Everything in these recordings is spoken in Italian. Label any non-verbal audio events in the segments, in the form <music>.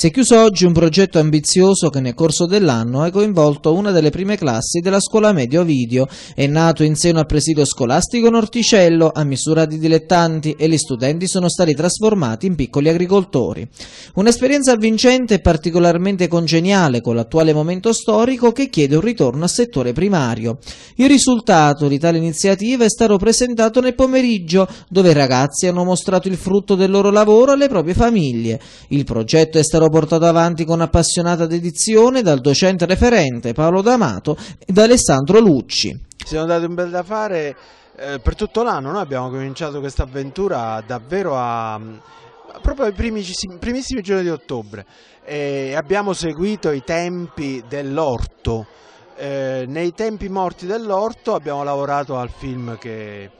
Si è chiuso oggi un progetto ambizioso che nel corso dell'anno ha coinvolto una delle prime classi della scuola medio video. È nato in seno al presidio scolastico Norticello a misura di dilettanti e gli studenti sono stati trasformati in piccoli agricoltori. Un'esperienza avvincente e particolarmente congeniale con l'attuale momento storico che chiede un ritorno al settore primario. Il risultato di tale iniziativa è stato presentato nel pomeriggio dove i ragazzi hanno mostrato il frutto del loro lavoro alle proprie famiglie. Il progetto è stato portato avanti con appassionata dedizione dal docente referente Paolo D'Amato e da Alessandro Lucci. Siamo dati un bel da fare eh, per tutto l'anno, noi abbiamo cominciato questa avventura davvero a, proprio ai primissimi giorni di ottobre e abbiamo seguito i tempi dell'orto. Eh, nei tempi morti dell'orto abbiamo lavorato al film che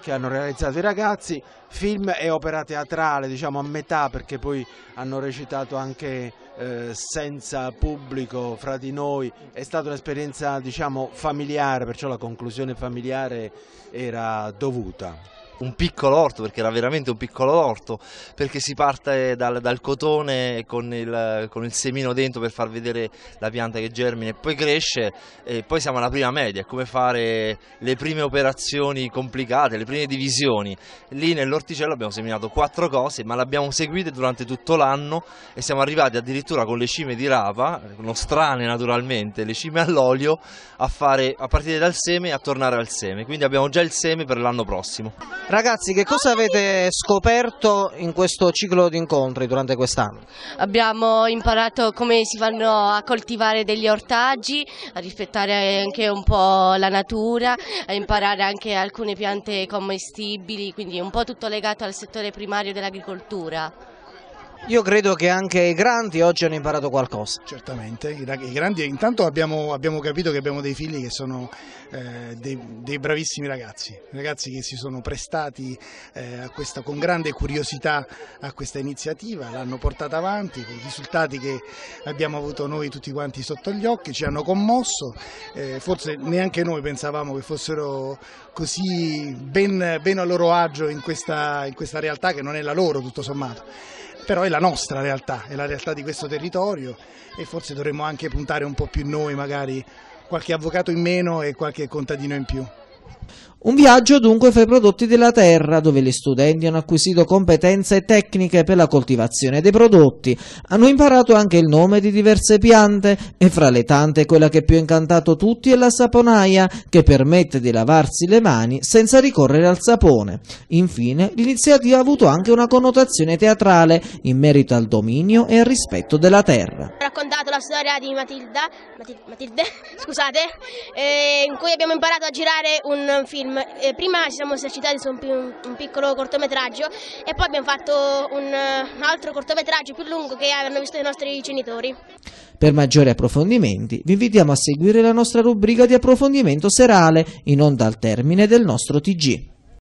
che hanno realizzato i ragazzi, film e opera teatrale diciamo a metà perché poi hanno recitato anche eh, senza pubblico fra di noi, è stata un'esperienza diciamo familiare perciò la conclusione familiare era dovuta un piccolo orto, perché era veramente un piccolo orto, perché si parte dal, dal cotone con il, con il, semino dentro per far vedere la pianta che germina e poi cresce e poi siamo alla prima media, è come fare le prime operazioni complicate, le prime divisioni. Lì nell'orticello abbiamo seminato quattro cose, ma le abbiamo seguite durante tutto l'anno e siamo arrivati addirittura con le cime di rapa, nostrane naturalmente, le cime all'olio, a, fare, a partire dal seme e a tornare al seme, quindi abbiamo già il seme per l'anno prossimo. Ragazzi, che cosa avete scoperto in questo ciclo di incontri durante quest'anno? Abbiamo imparato come si vanno a coltivare degli ortaggi, a rispettare anche un po' la natura, a imparare anche alcune piante commestibili, quindi un po' tutto legato al settore primario dell'agricoltura. Io credo che anche i grandi oggi hanno imparato qualcosa. Certamente, i grandi intanto abbiamo, abbiamo capito che abbiamo dei figli che sono eh, dei, dei, bravissimi ragazzi, ragazzi che si sono prestati eh, questa, con grande curiosità a questa iniziativa, l'hanno portata avanti, i risultati che abbiamo avuto noi tutti quanti sotto gli occhi ci hanno commosso, eh, forse neanche noi pensavamo che fossero così ben, ben a loro agio in questa, in questa realtà che non è la loro tutto sommato però è la nostra realtà, è la realtà di questo territorio e forse dovremmo anche puntare un po' più noi magari qualche avvocato in meno e qualche contadino in più. Un viaggio dunque fra i prodotti della terra, dove gli studenti hanno acquisito competenze tecniche per la coltivazione dei prodotti, hanno imparato anche il nome di diverse piante e fra le tante quella che più ha incantato tutti è la saponaia, che permette di lavarsi le mani senza ricorrere al sapone. Infine, l'iniziativa ha avuto anche una connotazione teatrale in merito al dominio e al rispetto della terra. Ho raccontato la storia di Matilda, Matilde, <laughs> scusate, eh, in cui abbiamo imparato a girare un film film. Eh, prima ci siamo esercitati su un, un, piccolo cortometraggio e poi abbiamo fatto un altro cortometraggio più lungo che avevano visto i nostri genitori. Per maggiori approfondimenti vi invitiamo a seguire la nostra rubrica di approfondimento serale in onda al termine del nostro TG.